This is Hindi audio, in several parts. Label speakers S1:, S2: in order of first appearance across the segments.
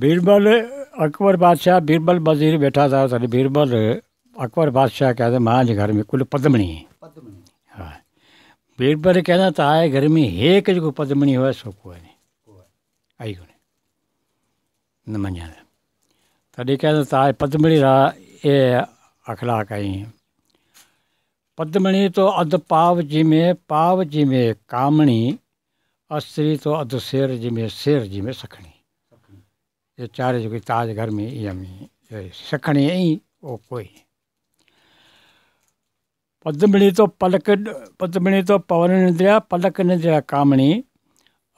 S1: बीरबल अकबर बादशाह बीरबल वजीर बैठा था सॉरी बीरबल अकबर बादशाह कहते माँ घर में कुल पद्मणी हाँ बीरबल कहना था तो आए घर में एक जो पद्मणी हुआ सो को आई कोने न मना तॾहिं कहना था तो आए पद्मणी रहा ये अखलाक आई पद्मणी तो अध पाव जी में पाव जी कामणी अस्त्री तो अध शेर जी में शेर जी में सखणी ये चार जो ताज घर में इहा में सखणी ऐं ओ कोई पदमिणी तो पलक पदमिणी तो पवन निंद्रिया पलक निंद्रिया कामणी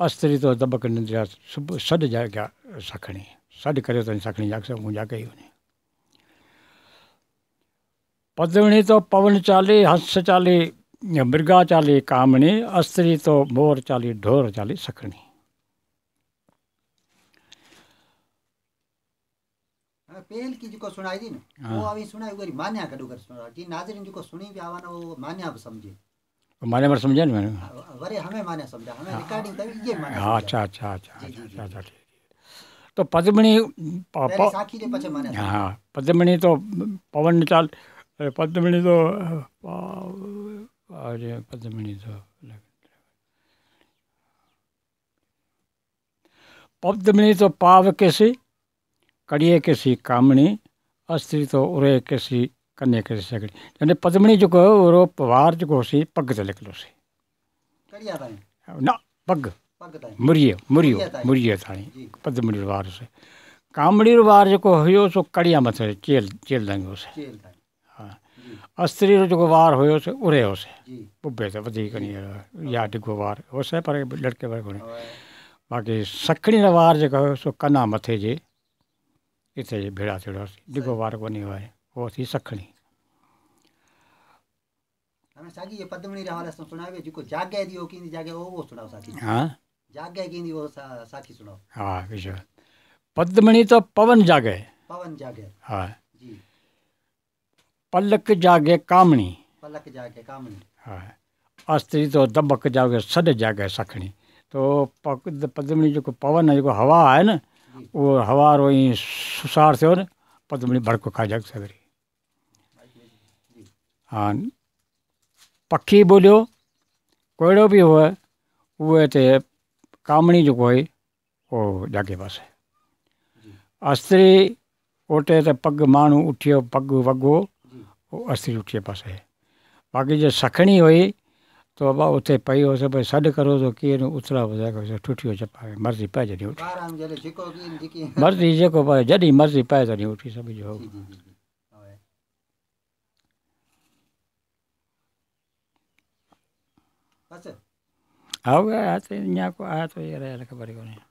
S1: अस्त्री तो दबक निंद्रिया सुबुह सॾु जाॻिया सखणी सड करे अथनि तो सखणी जाग मूं जाॻ ही वञे पदमिणी तो पवन चाली हंस चाली मृगा चाली कामणी अस्त्री तो मोर चाली ढोर चाली सखणी
S2: पेल की जो को सुनाई दी ना वो अभी सुनाई उगरी मान्या कदो कर सुना जी नाजरीन जो को सुनी भी आवा ना वो मान्या भी समझे
S1: मान्या मर समझे ना
S2: अरे हमें मान्या समझा हमें रिकॉर्डिंग तभी ये मान्या हां अच्छा
S1: अच्छा अच्छा अच्छा अच्छा ठीक तो पद्मणी साखी दे पछे मान्या हां पद्मणी तो पवन चाल पद्मणी तो अरे पद्मणी तो पद्मणी तो पाव कैसे कड़िए केसी कामणी अस्त्री तो उरे केसी कन्या केसी सगड़ी यानी पद्मणी जो उरो पवार जो सी पग ते लिखलो सी ना पग मुरियो मुरियो मुरियो ताणी पद्मणी वार से कामड़ी वार जो हुयो सो कड़िया मत चेल चेल दंगो से हाँ। अस्त्री जो वार हुयो से उरे हो से बुबे से वधीक नहीं या डिगो वार हो से पर लड़के पर कोने बाक़ी सखणी वार जो सो कना मथे जे इतै भेड़ा चढ़ोसी डिगो वार कोन्हे सखणी
S2: हमें हाँ, ये पद्मणी सुन सुनावे जिको जागे दियो जागे वो सुनाओ साकी हां जागे वो सा, साकी सुनाओ
S1: हां पद्मणी तो पवन जागे पवन जागे हां जी पलक जागे कामणी
S2: पलक जागे कामणी हां
S1: अस्त्री तो दबक जागे सद जागे सखणी तो पद्मणी जो पवन है जो हवा है ना वो हवा रोई सुसार से और पद्मी भड़को खा जग सगरी हाँ पखी बोलियो कोड़ो भी हो उहे ते कामणी जो हुई वो जागे पास अस्त्री ओटे तो पग मानू उठियो पग वगो वो अस्त्री पास पासे बाक़ी जो सखणी हुई तो अब उत पई तो हो सड करो हम्म, हम्म, हम्म, तो केरु उथड़ा वज़ायो ठुठी मर्ज़ी पै जी
S2: उठी मर्ज़ी
S1: जो पए मर्ज़ी पए तॾहिं उठी सभु जो हा उहा आहे त को ख़बर ही कोन्हे